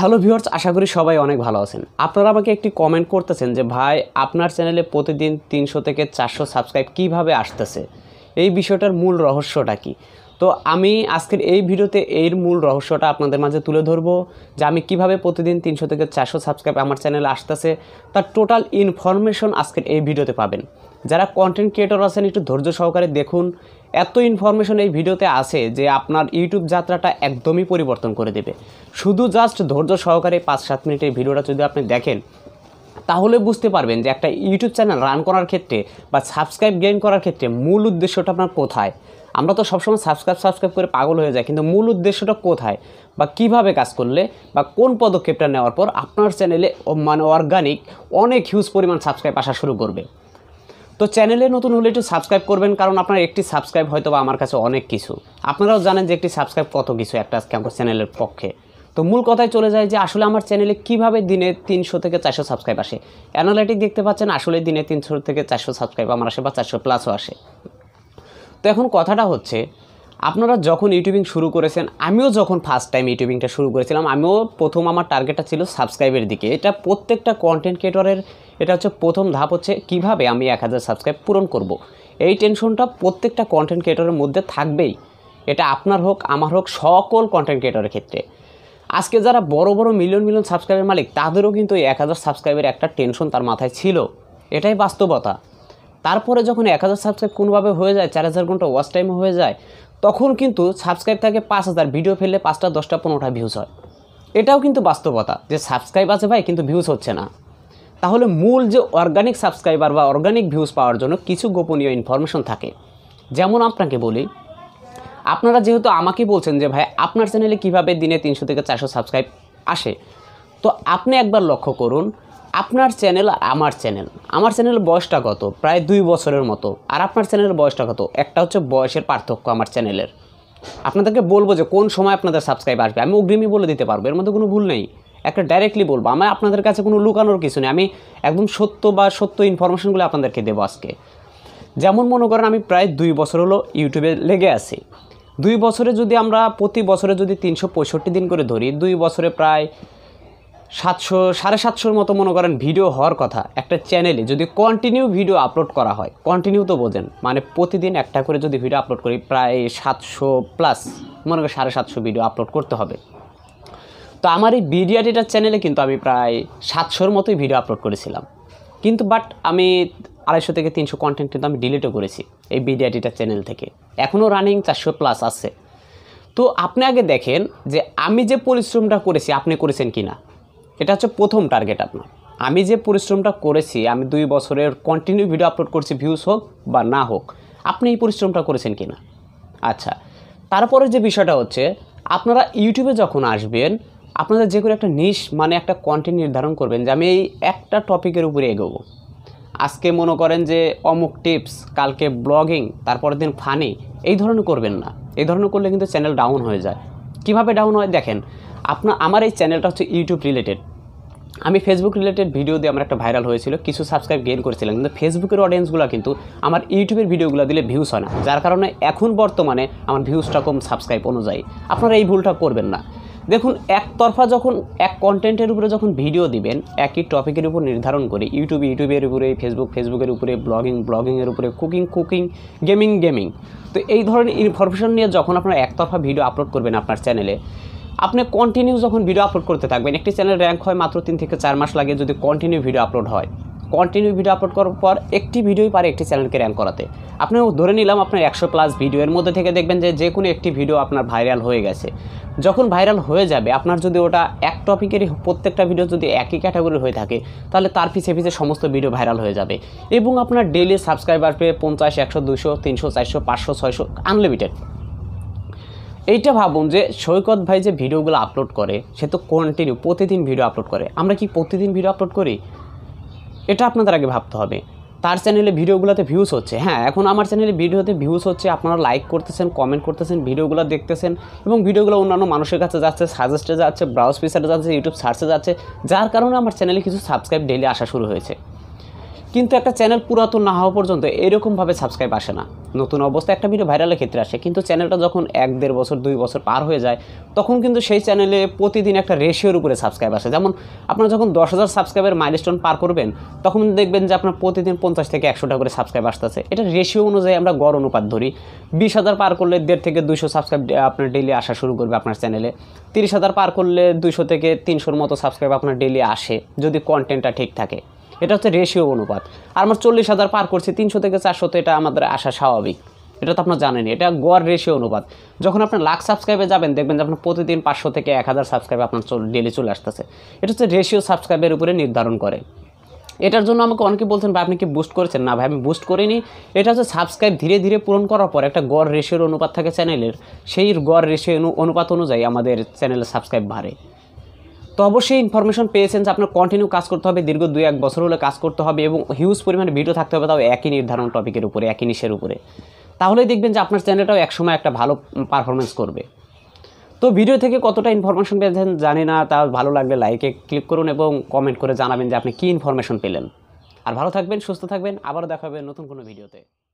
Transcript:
Hello viewers আশা করি সবাই অনেক ভালো আছেন আপনারা আমাকে একটি কমেন্ট করতেছেন যে ভাই আপনার চ্যানেলে প্রতিদিন তিনশো থেকে চারশো সাবস্ক্রাইব কিভাবে আসতেছে এই বিষয়টার মূল রহস্যটা কী তো আমি আজকের এই ভিডিওতে এর মূল রহস্যটা আপনাদের মাঝে তুলে ধরবো যে আমি কিভাবে প্রতিদিন তিনশো থেকে চারশো সাবস্ক্রাইব আমার চ্যানেলে আসতেছে তার টোটাল ইনফরমেশন আজকের এই ভিডিওতে পাবেন যারা কন্টেন্ট ক্রিয়েটর আছেন একটু ধৈর্য সহকারে দেখুন এত ইনফরমেশন এই ভিডিওতে আছে যে আপনার ইউটিউব যাত্রাটা একদমই পরিবর্তন করে দেবে শুধু জাস্ট ধৈর্য সহকারে পাঁচ সাত মিনিটের ভিডিওটা যদি আপনি দেখেন তাহলে বুঝতে পারবেন যে একটা ইউটিউব চ্যানেল রান করার ক্ষেত্রে বা সাবস্ক্রাইব গেইন করার ক্ষেত্রে মূল উদ্দেশ্যটা আপনার কোথায় আমরা তো সবসময় সাবস্ক্রাইব সাবস্ক্রাইব করে পাগল হয়ে যাই কিন্তু মূল উদ্দেশ্যটা কোথায় বা কিভাবে কাজ করলে বা কোন পদক্ষেপটা নেওয়ার পর আপনার চ্যানেলে মানে অর্গানিক অনেক হিউজ পরিমাণ সাবস্ক্রাইব আসা শুরু করবে তো চ্যানেলে নতুন হলে একটু সাবস্ক্রাইব করবেন কারণ আপনার একটি সাবস্ক্রাইব হয়তো বা আমার কাছে অনেক কিছু আপনারাও জানেন যে একটি সাবস্ক্রাইব কত কিছু একটা চ্যানেলের পক্ষে তো মূল কথায় চলে যায় যে আসলে আমার চ্যানেলে কিভাবে দিনে তিনশো থেকে চারশো সাবস্ক্রাইব আসে অ্যানালাইটিক দেখতে পাচ্ছেন আসলে দিনে তিনশো থেকে চারশো সাবস্ক্রাইব আমার আসে বা চারশো প্লাসও আসে তো এখন কথাটা হচ্ছে আপনারা যখন ইউটিউবিং শুরু করেছেন আমিও যখন ফার্স্ট টাইম ইউটিউবিংটা শুরু করেছিলাম আমিও প্রথম আমার টার্গেটটা ছিল সাবস্ক্রাইবের দিকে এটা প্রত্যেকটা কন্টেন্ট ক্রিয়েটরের এটা হচ্ছে প্রথম ধাপ হচ্ছে কিভাবে আমি এক হাজার সাবস্ক্রাইব পূরণ করব। এই টেনশনটা প্রত্যেকটা কন্টেন্ট ক্রিয়েটরের মধ্যে থাকবেই এটা আপনার হোক আমার হোক সকল কন্টেন্ট ক্রিয়েটরের ক্ষেত্রে আজকে যারা বড় বড় মিলিয়ন মিলিয়ন সাবস্ক্রাইবের মালিক তাদেরও কিন্তু এই এক হাজার সাবস্ক্রাইবের একটা টেনশন তার মাথায় ছিল এটাই বাস্তবতা তারপরে যখন এক হাজার সাবস্ক্রাইব কোনোভাবে হয়ে যায় চার হাজার ঘন্টা ওয়াচ টাইম হয়ে যায় তখন কিন্তু সাবস্ক্রাইব থাকে পাঁচ হাজার ভিডিও ফেললে পাঁচটা দশটা পনেরোটা ভিউজ হয় এটাও কিন্তু বাস্তবতা যে সাবস্ক্রাইব আছে ভাই কিন্তু ভিউজ হচ্ছে না তাহলে মূল যে অর্গানিক সাবস্ক্রাইবার বা অর্গানিক ভিউজ পাওয়ার জন্য কিছু গোপনীয় ইনফরমেশন থাকে যেমন আপনাকে বলি আপনারা যেহেতু আমাকে বলছেন যে ভাই আপনার চ্যানেলে কিভাবে দিনে তিনশো থেকে চারশো সাবস্ক্রাইব আসে তো আপনি একবার লক্ষ্য করুন আপনার চ্যানেল আর আমার চ্যানেল আমার চ্যানেল বয়সটা কত প্রায় দুই বছরের মতো আর আপনার চ্যানেলের বয়সটা কত একটা হচ্ছে বয়সের পার্থক্য আমার চ্যানেলের আপনাদেরকে বলবো যে কোন সময় আপনাদের সাবস্ক্রাইব আসবে আমি অগ্রিমই বলে দিতে পারবো এর মধ্যে কোনো ভুল নেই একটা ডাইরেক্টলি বলবো আমার আপনাদের কাছে কোনো লুকানোর কিছু নেই আমি একদম সত্য বা সত্য ইনফরমেশনগুলো আপনাদেরকে দেবো আজকে যেমন মনে করেন আমি প্রায় দুই বছর হলো ইউটিউবে লেগে আছি দুই বছরে যদি আমরা প্রতি বছরে যদি তিনশো পঁয়ষট্টি দিন করে ধরি দুই বছরে প্রায় সাতশো সাড়ে সাতশোর মতো মনে করেন ভিডিও হওয়ার কথা একটা চ্যানেলে যদি কন্টিনিউ ভিডিও আপলোড করা হয় কন্টিনিউ তো বোঝেন মানে প্রতিদিন একটা করে যদি ভিডিও আপলোড করি প্রায় সাতশো প্লাস মনে করেন সাড়ে সাতশো ভিডিও আপলোড করতে হবে তো আমার এই ডেটার চ্যানেলে কিন্তু আমি প্রায় সাতশোর মতোই ভিডিও আপলোড করেছিলাম কিন্তু বাট আমি আড়াইশো থেকে তিনশো কন্টেন্ট কিন্তু আমি ডিলিটও করেছি এই বিডিআইটিটা চ্যানেল থেকে এখনও রানিং চারশো প্লাস আছে তো আপনি আগে দেখেন যে আমি যে পরিশ্রমটা করেছি আপনি করেছেন কি না এটা হচ্ছে প্রথম টার্গেট আপনার আমি যে পরিশ্রমটা করেছি আমি দুই বছরের কন্টিনিউ ভিডিও আপলোড করছি ভিউজ হোক বা না হোক আপনি এই পরিশ্রমটা করেছেন কি না আচ্ছা তারপরে যে বিষয়টা হচ্ছে আপনারা ইউটিউবে যখন আসবেন আপনারা যে করে একটা নিশ মানে একটা কন্টেন্ট নির্ধারণ করবেন যে আমি এই একটা টপিকের উপরে এগোবো আজকে মনে করেন যে অমুক টিপস কালকে ব্লগিং তারপরের দিন ফানি এই ধরনের করবেন না এই ধরনের করলে কিন্তু চ্যানেল ডাউন হয়ে যায় কিভাবে ডাউন হয় দেখেন আপনার আমার এই চ্যানেলটা হচ্ছে ইউটিউব রিলেটেড আমি ফেসবুক রিলেটেড ভিডিও দিয়ে আমার একটা ভাইরাল হয়েছিল কিছু সাবস্ক্রাইব গেইন করেছিলাম কিন্তু ফেসবুকের অডিয়েন্সগুলো কিন্তু আমার ইউটিউবের ভিডিওগুলো দিলে ভিউস হয় না যার কারণে এখন বর্তমানে আমার ভিউজটা কম সাবস্ক্রাইব অনুযায়ী আপনারা এই ভুলটা করবেন না দেখুন একতরফা যখন এক কন্টেন্টের উপরে যখন ভিডিও দিবেন একই টপিকের উপর নির্ধারণ করে ইউটিউব ইউটিউবের উপরে ফেসবুক ফেসবুকের উপরে ব্লগিং ব্লগিংয়ের উপরে কুকিং কুকিং গেমিং গেমিং তো এই ধরনের ইনফরমেশন নিয়ে যখন আপনার একতরফা ভিডিও আপলোড করবেন আপনার চ্যানেলে আপনি কন্টিনিউ যখন ভিডিও আপলোড করতে থাকবেন একটি চ্যানেল র্যাঙ্ক হয় মাত্র তিন থেকে চার মাস লাগে যদি কন্টিনিউ ভিডিও আপলোড হয় কন্টিনিউ ভিডিও আপলোড করার পর একটি ভিডিওই পারে একটি চ্যানেলকে র্যাঙ্ক করাতে আপনি ধরে নিলাম আপনার একশো প্লাস ভিডিওর মধ্যে থেকে দেখবেন যে যে কোনো একটি ভিডিও আপনার ভাইরাল হয়ে গেছে যখন ভাইরাল হয়ে যাবে আপনার যদি ওটা এক টপিকের প্রত্যেকটা ভিডিও যদি একই ক্যাটাগরি হয়ে থাকে তাহলে তার পিছিয়ে পিছিয়ে সমস্ত ভিডিও ভাইরাল হয়ে যাবে এবং আপনার ডেলি সাবস্ক্রাইবার পেয়ে পঞ্চাশ একশো দুশো তিনশো চারশো পাঁচশো ছয়শো আনলিমিটেড এইটা ভাবুন যে সৈকত ভাই যে ভিডিওগুলো আপলোড করে সে তো কন্টিনিউ প্রতিদিন ভিডিও আপলোড করে আমরা কি প্রতিদিন ভিডিও আপলোড করি এটা আপনাদের আগে ভাবতে হবে তার চ্যানেলে ভিডিওগুলোতে ভিউজ হচ্ছে হ্যাঁ এখন আমার চ্যানেলে ভিডিওতে ভিউজ হচ্ছে আপনারা লাইক করতেছেন কমেন্ট করতেছেন ভিডিওগুলো দেখতেছেন এবং ভিডিওগুলো অন্যান্য মানুষের কাছে যাচ্ছে সাজেস্টে যাচ্ছে ব্রাউজ পিসারে যাচ্ছে ইউটিউব সার্চে যাচ্ছে যার কারণে আমার চ্যানেলে কিছু সাবস্ক্রাইব ডেলি আসা শুরু হয়েছে কিন্তু একটা চ্যানেল পুরাতন না হওয়া পর্যন্ত এরকমভাবে সাবস্ক্রাইব আসে না নতুন অবস্থা একটা ভিডিও ভাইরালের ক্ষেত্রে আসে কিন্তু চ্যানেলটা যখন এক দেড় বছর দুই বছর পার হয়ে যায় তখন কিন্তু সেই চ্যানেলে প্রতিদিন একটা রেশিওর উপরে সাবস্ক্রাইব আসে যেমন আপনারা যখন দশ হাজার সাবস্ক্রাইবের মাইলস্টোন পার করবেন তখন দেখবেন যে আপনার প্রতিদিন পঞ্চাশ থেকে একশোটা করে সাবস্ক্রাইব আসতেছে এটা রেশিও অনুযায়ী আমরা গড় অনুপাত ধরি বিশ হাজার পার করলে দেড় থেকে দুশো সাবস্ক্রাইব আপনার ডেলি আসা শুরু করবে আপনার চ্যানেলে তিরিশ হাজার পার করলে দুশো থেকে তিনশোর মতো সাবস্ক্রাইব আপনার ডেলি আসে যদি কন্টেন্টটা ঠিক থাকে এটা হচ্ছে রেশিও অনুপাত আর আমরা চল্লিশ হাজার পার করছি তিনশো থেকে চারশোতে এটা আমাদের আসা স্বাভাবিক এটা তো আপনার জানেনি এটা গড় রেশিও অনুপাত যখন আপনার লাখ সাবস্ক্রাইবে যাবেন দেখবেন যে আপনার প্রতিদিন পাঁচশো থেকে এক হাজার সাবস্ক্রাইবে আপনার ডেলি চলে আসতেছে এটা হচ্ছে রেশিও সাবস্ক্রাইবের উপরে নির্ধারণ করে এটার জন্য আমাকে অনেকে বলছেন ভাই আপনি কি বুস্ট করেছেন না ভাই আমি বুস্ট করিনি এটা হচ্ছে সাবস্ক্রাইব ধীরে ধীরে পূরণ করার পর একটা গড় রেশিওর অনুপাত থাকে চ্যানেলের সেই গড় রেশিও অনুপাত অনুযায়ী আমাদের চ্যানেলের সাবস্ক্রাইব বাড়ে তো অবশ্যই ইনফরমেশন পেয়েছেন যে আপনার কন্টিনিউ কাজ করতে হবে দীর্ঘ দুই এক বছর হলে কাজ করতে হবে এবং হিউজ পরিমাণে ভিডিও থাকতে হবে তাও একই নির্ধারণ টপিকের উপরে একই নিশের উপরে তাহলেই দেখবেন যে আপনার চ্যানেলটাও একসময় একটা ভালো পারফরমেন্স করবে তো ভিডিও থেকে কতটা ইনফরমেশন পেয়েছেন জানি না তা ভালো লাগলে লাইকে ক্লিক করুন এবং কমেন্ট করে জানাবেন যে আপনি কী ইনফরমেশন পেলেন আর ভালো থাকবেন সুস্থ থাকবেন আবারও দেখা হবে নতুন কোনো ভিডিওতে